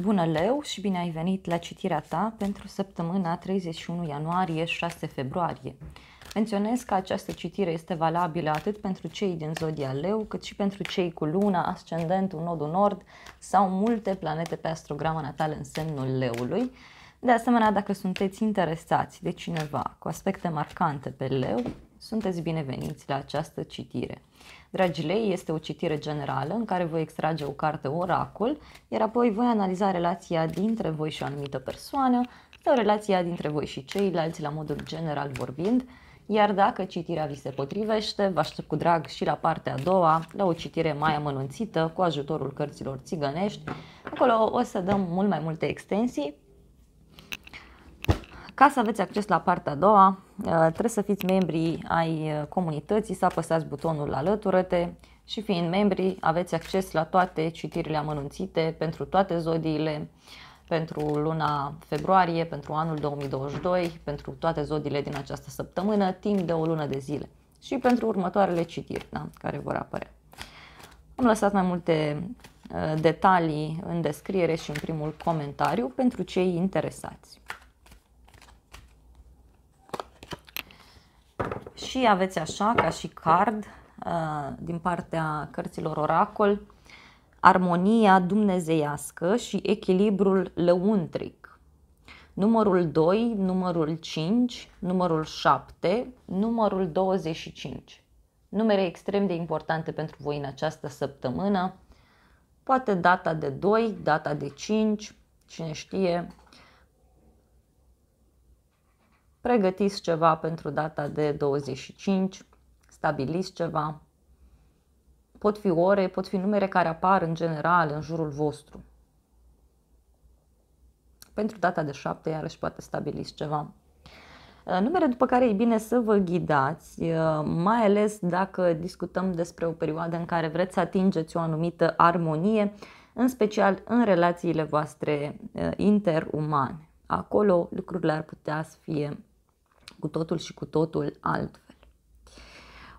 Bună, Leu, și bine ai venit la citirea ta pentru săptămâna 31 ianuarie-6 februarie. Menționez că această citire este valabilă atât pentru cei din zodia Leu, cât și pentru cei cu luna, ascendentul, nodul nord sau multe planete pe astrograma natală în semnul Leului. De asemenea, dacă sunteți interesați de cineva cu aspecte marcante pe Leu, sunteți bineveniți la această citire. dragii lei, este o citire generală în care voi extrage o carte oracol, iar apoi voi analiza relația dintre voi și o anumită persoană sau relația dintre voi și ceilalți la modul general vorbind, iar dacă citirea vi se potrivește, vă aștept cu drag și la partea a doua, la o citire mai amănunțită cu ajutorul cărților țigănești. Acolo o să dăm mult mai multe extensii, ca să aveți acces la partea a doua, uh, trebuie să fiți membri ai uh, comunității, să apăsați butonul alăturăte și fiind membri aveți acces la toate citirile amănunțite pentru toate zodiile, pentru luna februarie, pentru anul 2022, pentru toate zodiile din această săptămână, timp de o lună de zile și pentru următoarele citiri da, care vor apărea. Am lăsat mai multe uh, detalii în descriere și în primul comentariu pentru cei interesați. Și aveți așa, ca și card, uh, din partea cărților oracol, armonia dumnezeiască și echilibrul lăuntric. Numărul 2, numărul 5, numărul 7, numărul 25. Numere extrem de importante pentru voi în această săptămână. Poate data de 2, data de 5, cine știe, pregătiți ceva pentru data de 25, stabiliți ceva. Pot fi ore, pot fi numere care apar în general în jurul vostru. Pentru data de 7, iarăși poate stabiliți ceva. Uh, numere după care e bine să vă ghidați, uh, mai ales dacă discutăm despre o perioadă în care vreți să atingeți o anumită armonie, în special în relațiile voastre uh, interumane. Acolo lucrurile ar putea să fie cu totul și cu totul altfel.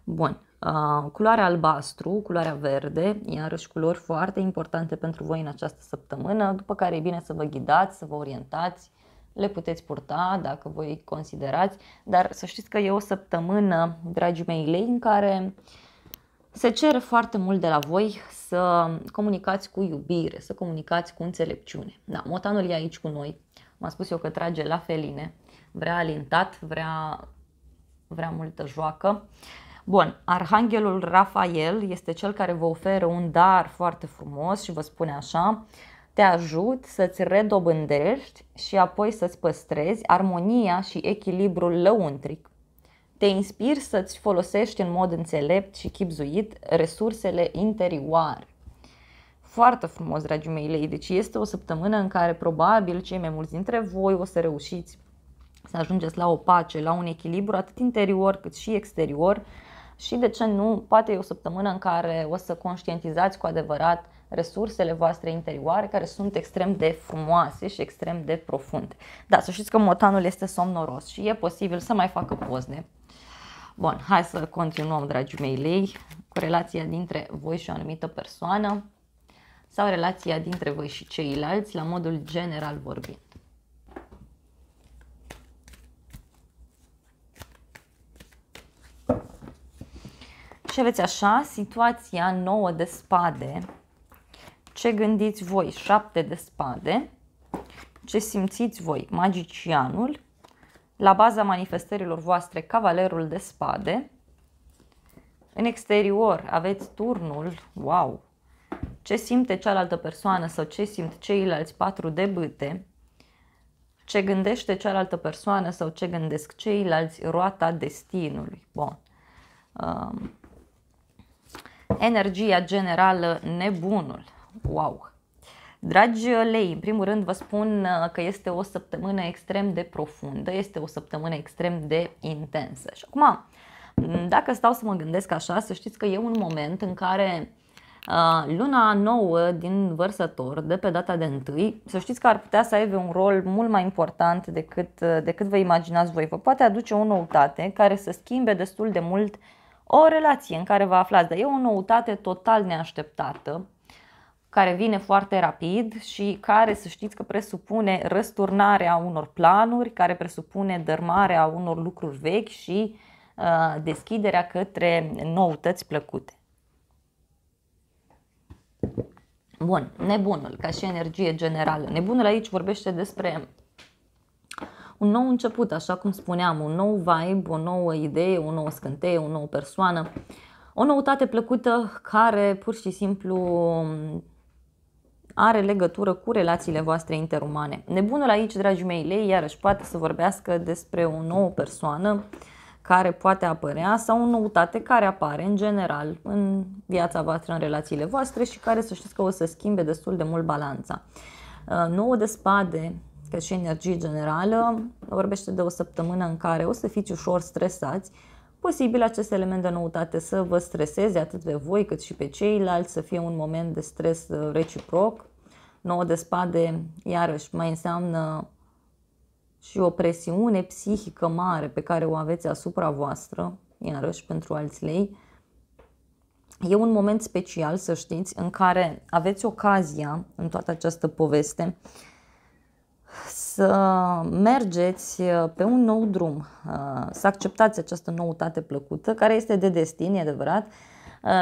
Bun, Uh, culoarea albastru, culoarea verde, iarăși culori foarte importante pentru voi în această săptămână, după care e bine să vă ghidați, să vă orientați, le puteți purta dacă voi considerați, dar să știți că e o săptămână, dragii mei lei, în care se cere foarte mult de la voi să comunicați cu iubire, să comunicați cu înțelepciune. Da, motanul e aici cu noi, m-a spus eu că trage la feline, vrea alintat, vrea, vrea multă joacă. Bun, Arhanghelul Rafael este cel care vă oferă un dar foarte frumos și vă spune așa Te ajut să-ți redobândești și apoi să-ți păstrezi armonia și echilibrul lăuntric te inspir să-ți folosești în mod înțelept și chipzuit resursele interioare. Foarte frumos, dragii mei lei, deci este o săptămână în care probabil cei mai mulți dintre voi o să reușiți să ajungeți la o pace, la un echilibru atât interior cât și exterior și de ce nu, poate e o săptămână în care o să conștientizați cu adevărat resursele voastre interioare care sunt extrem de frumoase și extrem de profunde. Da, să știți că motanul este somnoros și e posibil să mai facă pozne. Bun, hai să continuăm, dragii mei lei, cu relația dintre voi și o anumită persoană sau relația dintre voi și ceilalți la modul general vorbind. Și aveți așa, situația nouă de spade. Ce gândiți voi? Șapte de spade. Ce simțiți voi? Magicianul. La baza manifestărilor voastre, cavalerul de spade. În exterior aveți turnul. Wow! Ce simte cealaltă persoană sau ce simt ceilalți patru de bâte ce gândește cealaltă persoană sau ce gândesc ceilalți, roata destinului. Bun. Um, energia generală, nebunul. Wow! Dragi lei, în primul rând vă spun uh, că este o săptămână extrem de profundă, este o săptămână extrem de intensă. Și acum, dacă stau să mă gândesc așa, să știți că e un moment în care uh, luna nouă din vărsător, de pe data de întâi să știți că ar putea să aibă un rol mult mai important decât, uh, decât vă imaginați voi. Vă poate aduce o noutate care să schimbe destul de mult uh, o relație în care vă aflați, dar e o noutate total neașteptată, care vine foarte rapid și care să știți că presupune răsturnarea unor planuri, care presupune dărmarea unor lucruri vechi și uh, deschiderea către noutăți plăcute. Bun, nebunul, ca și energie generală. Nebunul aici vorbește despre un nou început, așa cum spuneam, un nou vibe, o nouă idee, o nouă scânteie, o nouă persoană, o noutate plăcută care pur și simplu are legătură cu relațiile voastre interumane. Nebunul aici, dragii mei, lei, iarăși poate să vorbească despre o nouă persoană care poate apărea sau o noutate care apare în general în viața voastră, în relațiile voastre și care să știți că o să schimbe destul de mult balanța. Nouă de spade ca și energie generală, vorbește de o săptămână în care o să fiți ușor stresați, posibil acest element de noutate să vă streseze atât pe voi cât și pe ceilalți, să fie un moment de stres uh, reciproc. 9 de spade, iarăși, mai înseamnă și o presiune psihică mare pe care o aveți asupra voastră, iarăși pentru alți lei. E un moment special, să știți, în care aveți ocazia, în toată această poveste, uh, să mergeți uh, pe un nou drum, uh, să acceptați această noutate plăcută, care este de destin, e adevărat,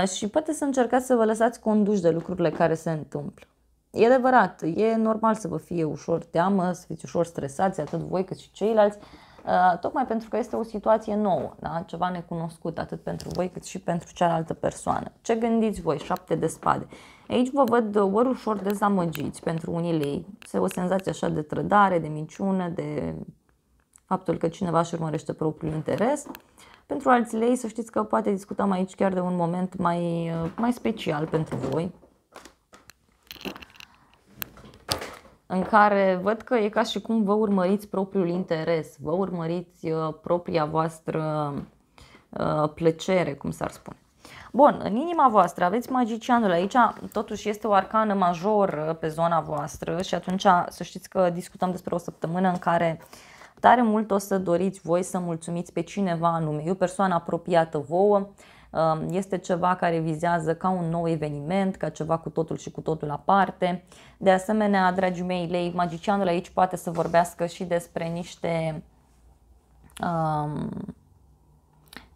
uh, și poate să încercați să vă lăsați conduși de lucrurile care se întâmplă. E adevărat, e normal să vă fie ușor teamă, să fiți ușor stresați, atât voi cât și ceilalți, tocmai pentru că este o situație nouă, da? ceva necunoscut, atât pentru voi cât și pentru cealaltă persoană. Ce gândiți voi? Șapte de spade. Aici vă văd ori ușor dezamăgiți pentru unii lei. Se o senzație așa de trădare, de minciună, de faptul că cineva își urmărește propriul interes. Pentru alții lei, să știți că poate discutăm aici chiar de un moment mai, mai special pentru voi. În care văd că e ca și cum vă urmăriți propriul interes, vă urmăriți uh, propria voastră uh, plăcere, cum s-ar spune. Bun, în inima voastră aveți magicianul aici, totuși este o arcană major uh, pe zona voastră și atunci să știți că discutăm despre o săptămână în care tare mult o să doriți voi să mulțumiți pe cineva anume, o persoană apropiată vouă, um, este ceva care vizează ca un nou eveniment, ca ceva cu totul și cu totul aparte. De asemenea, dragii mei lei, magicianul aici poate să vorbească și despre niște um,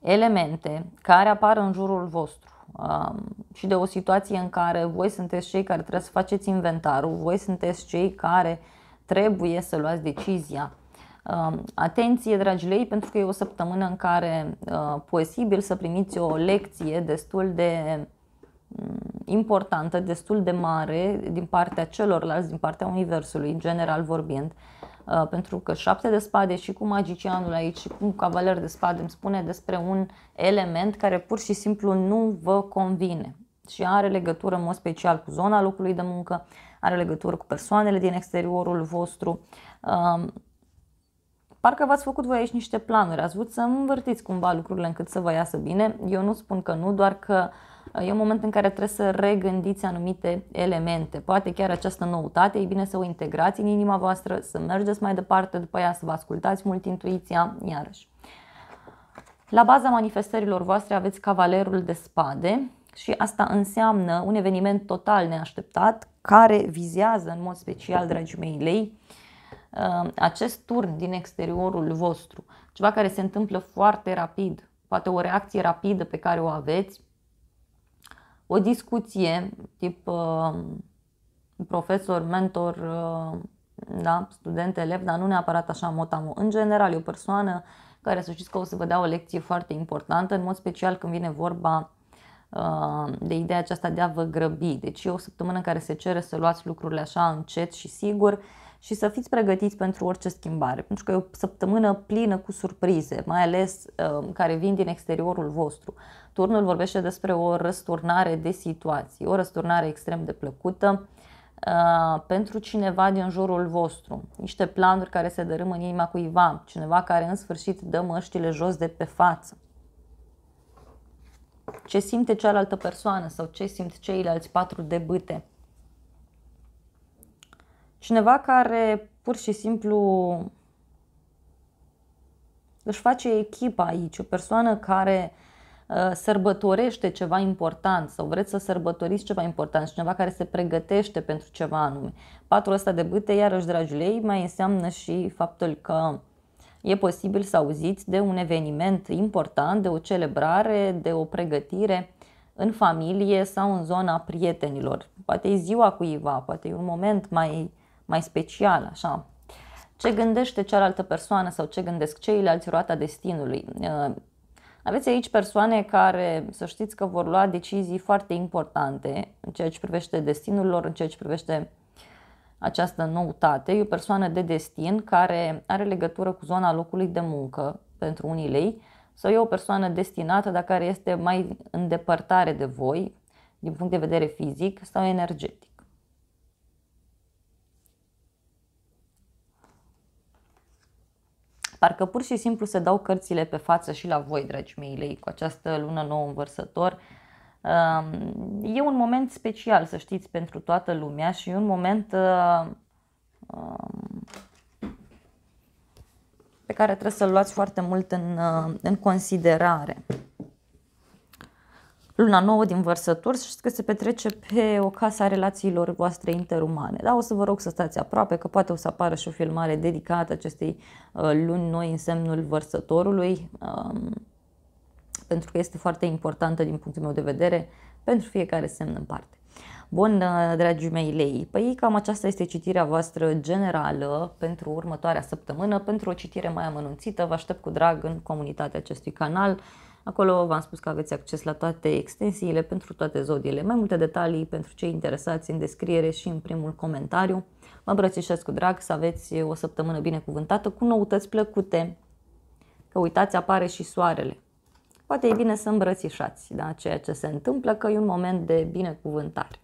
elemente care apar în jurul vostru um, și de o situație în care voi sunteți cei care trebuie să faceți inventarul, voi sunteți cei care trebuie să luați decizia. Um, atenție, dragi lei, pentru că e o săptămână în care uh, posibil să primiți o lecție destul de mm, importantă, destul de mare din partea celorlalți, din partea Universului, general vorbind, Uh, pentru că șapte de spade și cu magicianul aici și cu cavaler de spade îmi spune despre un element care pur și simplu nu vă convine și are legătură în mod special cu zona locului de muncă, are legătură cu persoanele din exteriorul vostru uh, Parcă v-ați făcut voi aici niște planuri, ați vrut să învârtiți cumva lucrurile încât să vă iasă bine. Eu nu spun că nu, doar că uh, e un moment în care trebuie să regândiți anumite elemente. Poate chiar această noutate e bine să o integrați în inima voastră, să mergeți mai departe după ea, să vă ascultați mult intuiția, iarăși. La baza manifestărilor voastre aveți cavalerul de spade și asta înseamnă un eveniment total neașteptat care vizează în mod special, dragii mei lei, uh, Ehm, acest turn din exteriorul vostru, ceva care se întâmplă foarte rapid, poate o reacție rapidă pe care o aveți, o discuție tip uh, profesor, mentor, uh, da, student, elev, dar nu neapărat așa motamo. În general, e o persoană care să știți că o să vă dea o lecție foarte importantă, în mod special când vine vorba uh, de ideea aceasta de a vă grăbi. Deci e o săptămână în care se cere să luați lucrurile așa încet și sigur, și să fiți pregătiți pentru orice schimbare, pentru că e o săptămână plină cu surprize, mai ales uh, care vin din exteriorul vostru. Turnul vorbește despre o răsturnare de situații, o răsturnare extrem de plăcută uh, pentru cineva din jurul vostru, niște planuri care se dărâm în inima cuiva, cineva care în sfârșit dă măștile jos de pe față. Ce simte cealaltă persoană sau ce simt ceilalți patru de bâte Cineva care pur și simplu își face echipa aici, o persoană care uh, sărbătorește ceva important sau vreți să sărbătoriți ceva important, cineva care se pregătește pentru ceva anume. Patrul ăsta de bâte, iarăși, ei, mai înseamnă și faptul că e posibil să auziți de un eveniment important, de o celebrare, de o pregătire în familie sau în zona prietenilor. Poate e ziua cuiva, poate e un moment mai mai special, așa. Ce gândește cealaltă persoană sau ce gândesc ceilalți roata destinului? Uh, aveți aici persoane care să știți că vor lua decizii foarte importante în ceea ce privește destinul lor, în ceea ce privește această noutate. E o persoană de destin care are legătură cu zona locului de muncă pentru unii lei sau e o persoană destinată, dar care este mai îndepărtare de voi din punct de vedere fizic sau energetic. Parcă pur și simplu se dau cărțile pe față și la voi, dragi mei cu această lună nouă învărsător. E un moment special, să știți, pentru toată lumea și un moment uh, um, pe care trebuie să-l luați foarte mult în, uh, în considerare luna nouă din și știți că se petrece pe o casă a relațiilor voastre interumane. Da, o să vă rog să stați aproape, că poate o să apară și o filmare dedicată acestei uh, luni noi în semnul vărsătorului, um, pentru că este foarte importantă din punctul meu de vedere pentru fiecare semn în parte. Bun, uh, dragii mei lei, păi cam aceasta este citirea voastră generală pentru următoarea săptămână. Pentru o citire mai amănunțită, vă aștept cu drag în comunitatea acestui canal. Acolo v-am spus că aveți acces la toate extensiile pentru toate zodiile. Mai multe detalii pentru cei interesați în descriere și în primul comentariu. Vă îmbrățișez cu drag să aveți o săptămână binecuvântată cu noutăți plăcute. Că uitați, apare și soarele. Poate e bine să îmbrățișați da, ceea ce se întâmplă, că e un moment de binecuvântare.